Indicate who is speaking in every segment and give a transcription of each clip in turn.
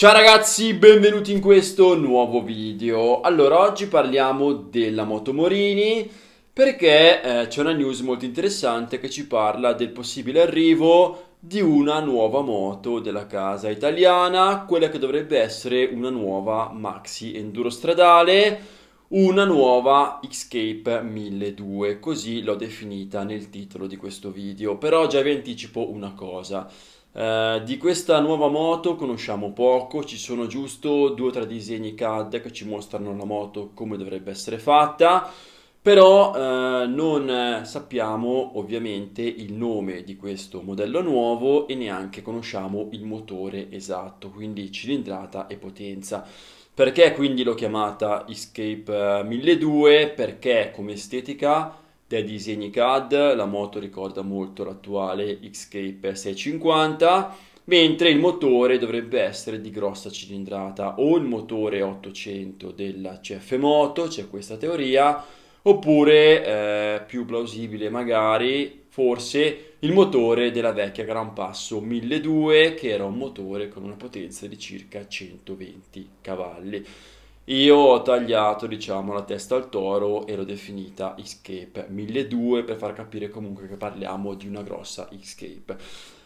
Speaker 1: Ciao ragazzi, benvenuti in questo nuovo video. Allora, oggi parliamo della moto Morini perché eh, c'è una news molto interessante che ci parla del possibile arrivo di una nuova moto della casa italiana, quella che dovrebbe essere una nuova maxi enduro stradale, una nuova Xcape 1200, così l'ho definita nel titolo di questo video. Però già vi anticipo una cosa. Eh, di questa nuova moto conosciamo poco, ci sono giusto due o tre disegni CAD che ci mostrano la moto come dovrebbe essere fatta, però uh, non sappiamo ovviamente il nome di questo modello nuovo e neanche conosciamo il motore esatto, quindi cilindrata e potenza. Perché quindi l'ho chiamata Escape 1200? Eh, Perché come estetica dei disegni CAD, la moto ricorda molto l'attuale Xcape 650, mentre il motore dovrebbe essere di grossa cilindrata o il motore 800 della CF Moto, c'è questa teoria, oppure eh, più plausibile magari forse il motore della vecchia Gran Passo 1200 che era un motore con una potenza di circa 120 cavalli. Io ho tagliato, diciamo, la testa al toro e l'ho definita Escape 1200 per far capire comunque che parliamo di una grossa Escape.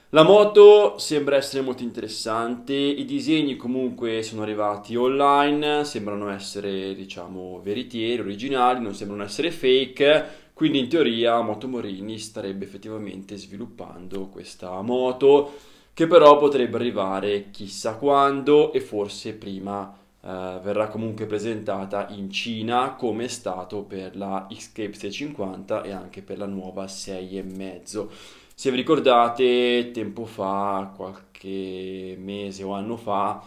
Speaker 1: La moto sembra essere molto interessante, i disegni comunque sono arrivati online, sembrano essere, diciamo, veritieri, originali, non sembrano essere fake, quindi in teoria Moto Morini starebbe effettivamente sviluppando questa moto che però potrebbe arrivare chissà quando e forse prima eh, verrà comunque presentata in Cina come è stato per la Xcape 650 e anche per la nuova 6,5. Se vi ricordate, tempo fa, qualche mese o anno fa,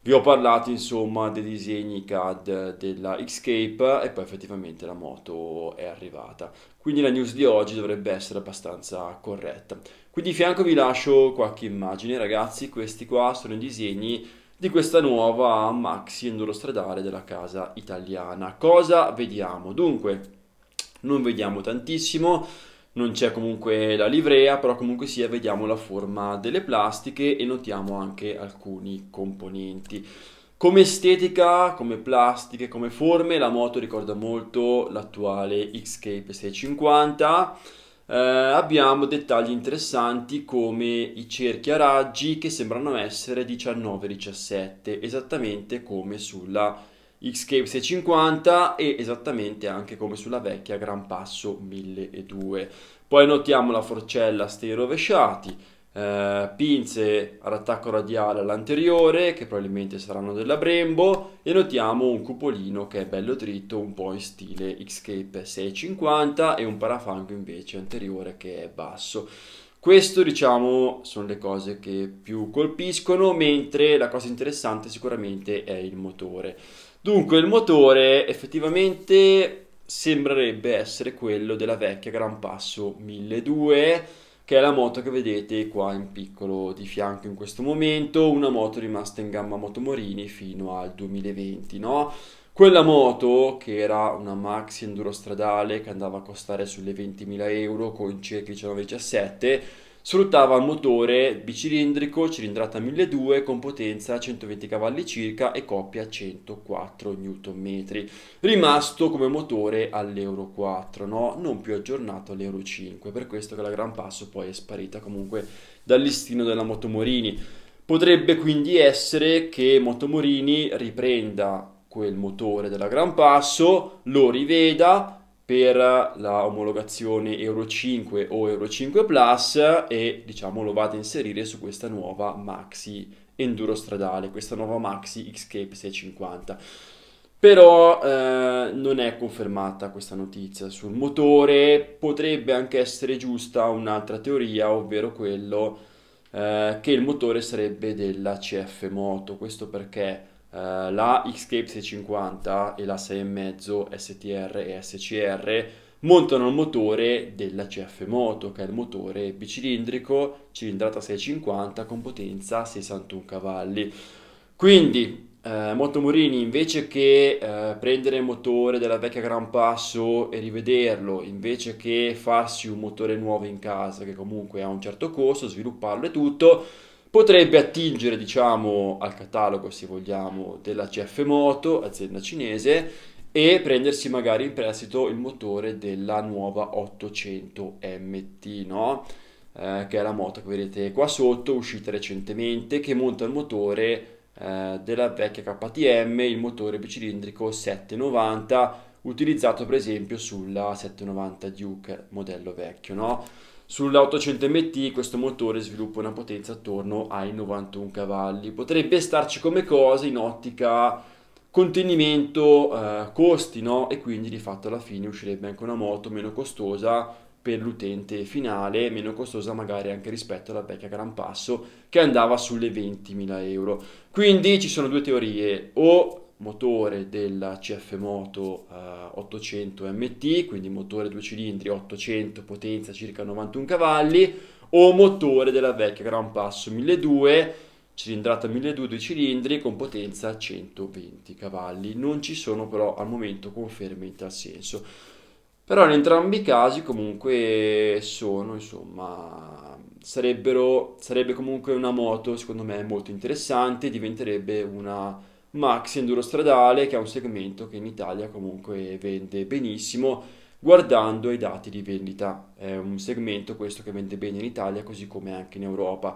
Speaker 1: vi ho parlato insomma dei disegni CAD della Xcape e poi effettivamente la moto è arrivata. Quindi la news di oggi dovrebbe essere abbastanza corretta. Qui di fianco vi lascio qualche immagine ragazzi, questi qua sono i disegni di questa nuova maxi enduro stradale della casa italiana. Cosa vediamo? Dunque, non vediamo tantissimo, non c'è comunque la livrea, però comunque sia vediamo la forma delle plastiche e notiamo anche alcuni componenti. Come estetica, come plastiche, come forme, la moto ricorda molto l'attuale Xcape 650 eh, abbiamo dettagli interessanti come i cerchi a raggi che sembrano essere 19-17, esattamente come sulla Xcape 650 e esattamente anche come sulla vecchia Gran Passo 1002. Poi notiamo la forcella stei rovesciati, eh, pinze all'attacco radiale all'anteriore che probabilmente saranno della Brembo e notiamo un cupolino che è bello dritto un po' in stile Xcape 650 e un parafango invece anteriore che è basso questo diciamo sono le cose che più colpiscono mentre la cosa interessante sicuramente è il motore dunque il motore effettivamente sembrerebbe essere quello della vecchia Gran Passo 1200 che è la moto che vedete qua in piccolo di fianco in questo momento, una moto rimasta in gamma Motomorini fino al 2020, no? Quella moto, che era una maxi enduro stradale che andava a costare sulle 20.000 euro con circa 19,17 Sfruttava un motore bicilindrico, cilindrata 1200 con potenza 120 cavalli circa e coppia 104 Nm, rimasto come motore all'Euro 4, no? non più aggiornato all'Euro 5, per questo che la Gran Passo poi è sparita comunque dal listino della Motomorini. Potrebbe quindi essere che Motomorini riprenda quel motore della Gran Passo, lo riveda, per la omologazione Euro 5 o Euro 5 Plus e diciamo lo vado a inserire su questa nuova maxi enduro stradale, questa nuova maxi Xcape 650. Però eh, non è confermata questa notizia sul motore, potrebbe anche essere giusta un'altra teoria, ovvero quello eh, che il motore sarebbe della CF Moto, questo perché eh, la Xcape 650 e la 6,5 STR e SCR montano il motore della CF Moto, che è il motore bicilindrico, cilindrata 650 con potenza 61 cavalli. Quindi eh, Morini, invece che eh, prendere il motore della vecchia Gran Passo e rivederlo, invece che farsi un motore nuovo in casa che comunque ha un certo costo, svilupparlo e tutto, potrebbe attingere diciamo al catalogo se vogliamo della CF Moto, azienda cinese, e prendersi magari in prestito il motore della nuova 800 MT, no? eh, che è la moto che vedete qua sotto, uscita recentemente, che monta il motore eh, della vecchia KTM, il motore bicilindrico 790, utilizzato per esempio sulla 790 Duke, modello vecchio. No? Sull'auto 100 MT questo motore sviluppa una potenza attorno ai 91 cavalli. Potrebbe starci come cosa in ottica contenimento eh, costi, no? E quindi di fatto alla fine uscirebbe anche una moto meno costosa per l'utente finale, meno costosa magari anche rispetto alla vecchia Gran Passo che andava sulle 20.000 euro. Quindi ci sono due teorie, o motore della CF Moto eh, 800 MT, quindi motore 2 cilindri 800 potenza circa 91 cavalli o motore della vecchia Gran Passo 1200 cilindrata 1200 cilindri con potenza 120 cavalli. Non ci sono però al momento conferme in tal senso. Però in entrambi i casi comunque sono, insomma, sarebbe comunque una moto secondo me molto interessante, diventerebbe una maxi enduro stradale che è un segmento che in Italia comunque vende benissimo guardando i dati di vendita. È un segmento questo che vende bene in Italia così come anche in Europa.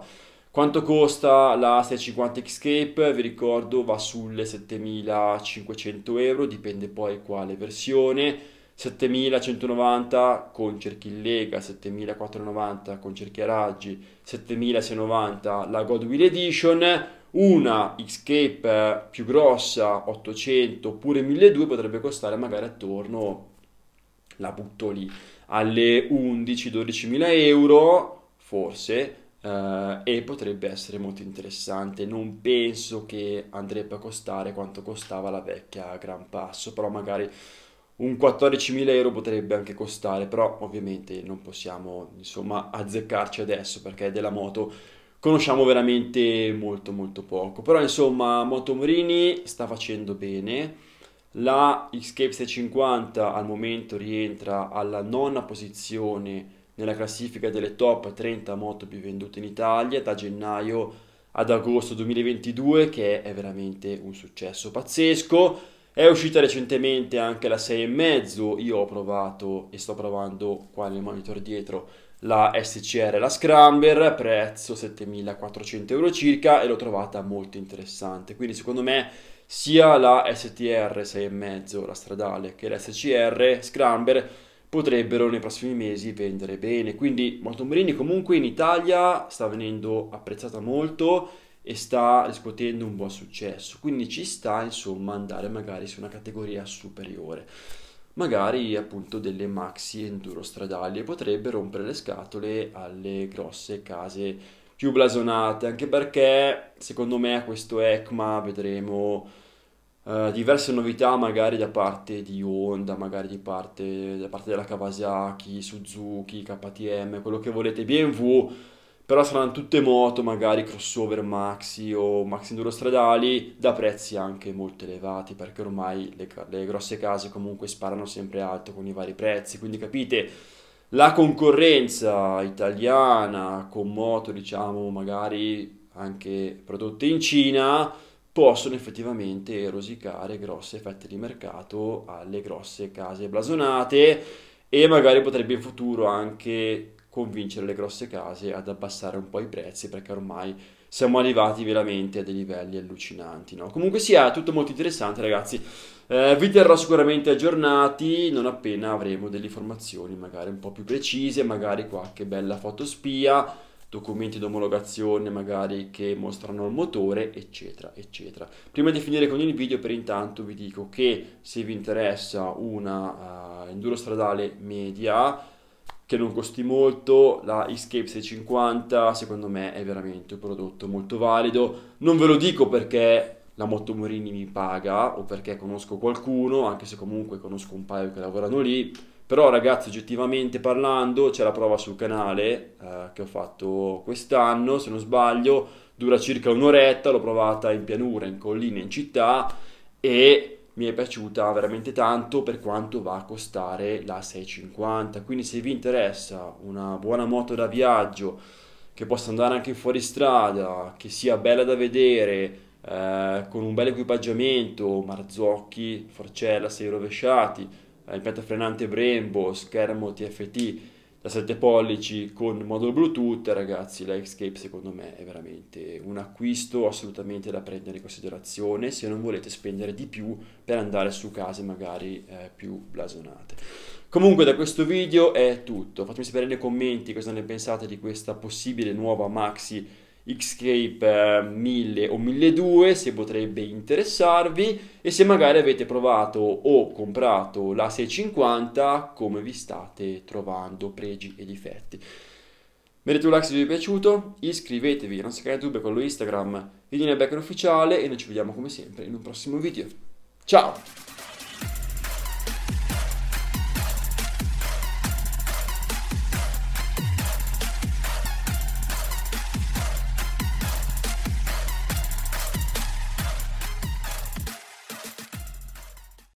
Speaker 1: Quanto costa la 650 Xscape? Vi ricordo va sulle 7500 euro, dipende poi quale versione. 7190 con cerchi in lega, 7490 con cerchi a raggi, 7690 la Godwheel Edition una Xcape più grossa, 800 oppure 1200 potrebbe costare magari attorno, la butto lì, alle 11-12 mila euro forse eh, e potrebbe essere molto interessante. Non penso che andrebbe a costare quanto costava la vecchia Gran Passo, però magari un 14.000 euro potrebbe anche costare, però ovviamente non possiamo insomma azzeccarci adesso perché della moto conosciamo veramente molto molto poco. Però insomma Moto Morini sta facendo bene, la Xcape 650 al momento rientra alla nona posizione nella classifica delle top 30 moto più vendute in Italia da gennaio ad agosto 2022 che è veramente un successo pazzesco. È uscita recentemente anche la 6,5, io ho provato e sto provando qua nel monitor dietro la SCR, la Scrambler, prezzo 7400 euro circa e l'ho trovata molto interessante. Quindi secondo me sia la STR 6,5, la stradale, che la SCR Scrambler potrebbero nei prossimi mesi vendere bene. Quindi Motomorini comunque in Italia sta venendo apprezzata molto e sta riscuotendo un buon successo. Quindi ci sta insomma andare magari su una categoria superiore magari appunto delle maxi enduro stradali e potrebbe rompere le scatole alle grosse case più blasonate, anche perché secondo me a questo ECMA vedremo eh, diverse novità magari da parte di Honda, magari parte, da parte della Kawasaki, Suzuki, KTM, quello che volete, BMW però saranno tutte moto, magari crossover maxi o maxi enduro stradali, da prezzi anche molto elevati, perché ormai le, le, grosse case comunque sparano sempre alto con i vari prezzi, quindi capite, la concorrenza italiana con moto, diciamo, magari anche prodotte in Cina, possono effettivamente rosicare grosse fette di mercato alle grosse case blasonate e magari potrebbe in futuro anche convincere le grosse case ad abbassare un po' i prezzi perché ormai siamo arrivati veramente a dei livelli allucinanti. No? Comunque sia tutto molto interessante ragazzi, eh, vi terrò sicuramente aggiornati non appena avremo delle informazioni magari un po' più precise, magari qualche bella foto spia, documenti d'omologazione magari che mostrano il motore, eccetera, eccetera. Prima di finire con il video, per intanto vi dico che se vi interessa una uh, enduro stradale media, che non costi molto, la Escape 650 secondo me è veramente un prodotto molto valido, non ve lo dico perché la Motomorini mi paga o perché conosco qualcuno, anche se comunque conosco un paio che lavorano lì, però ragazzi oggettivamente parlando c'è la prova sul canale eh, che ho fatto quest'anno, se non sbaglio, dura circa un'oretta, l'ho provata in pianura, in collina, in città e mi è piaciuta veramente tanto per quanto va a costare la 650 quindi se vi interessa una buona moto da viaggio che possa andare anche fuori strada che sia bella da vedere eh, con un bel equipaggiamento marzocchi forcella sei rovesciati eh, impianto frenante Brembo schermo TFT da 7 pollici con modulo Bluetooth, ragazzi, la Xscape secondo me è veramente un acquisto assolutamente da prendere in considerazione se non volete spendere di più per andare su case magari eh, più blasonate. Comunque da questo video è tutto, fatemi sapere nei commenti cosa ne pensate di questa possibile nuova Maxi Xscape 1000 eh, o 1200 se potrebbe interessarvi e se magari avete provato o comprato la 650 come vi state trovando pregi e difetti. Merito like se vi è piaciuto, iscrivetevi al nostro canale YouTube con lo Instagram di Linea Becker Ufficiale e noi ci vediamo come sempre in un prossimo video. Ciao!